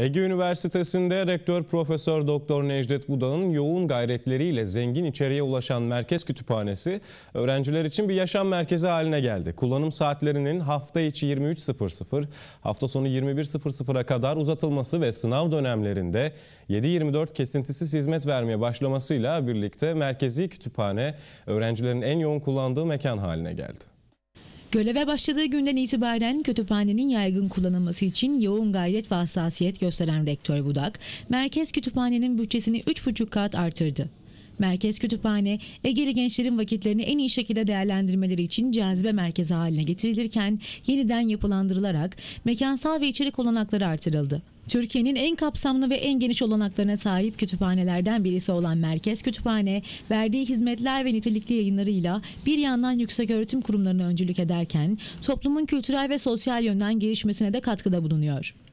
Ege Üniversitesi'nde rektör Profesör Doktor Necdet Budağ'ın yoğun gayretleriyle zengin içeriye ulaşan merkez kütüphanesi öğrenciler için bir yaşam merkezi haline geldi. Kullanım saatlerinin hafta içi 23.00, hafta sonu 21.00'a kadar uzatılması ve sınav dönemlerinde 7:24 kesintisiz hizmet vermeye başlamasıyla birlikte merkezi kütüphane öğrencilerin en yoğun kullandığı mekan haline geldi. Göleve başladığı günden itibaren kütüphanenin yaygın kullanılması için yoğun gayret ve hassasiyet gösteren Rektör Budak, merkez kütüphanenin bütçesini 3,5 kat artırdı. Merkez Kütüphane, Egeli gençlerin vakitlerini en iyi şekilde değerlendirmeleri için cazibe merkezi haline getirilirken yeniden yapılandırılarak mekansal ve içerik olanakları artırıldı. Türkiye'nin en kapsamlı ve en geniş olanaklarına sahip kütüphanelerden birisi olan Merkez Kütüphane, verdiği hizmetler ve nitelikli yayınlarıyla bir yandan yüksek öğretim kurumlarına öncülük ederken toplumun kültürel ve sosyal yönden gelişmesine de katkıda bulunuyor.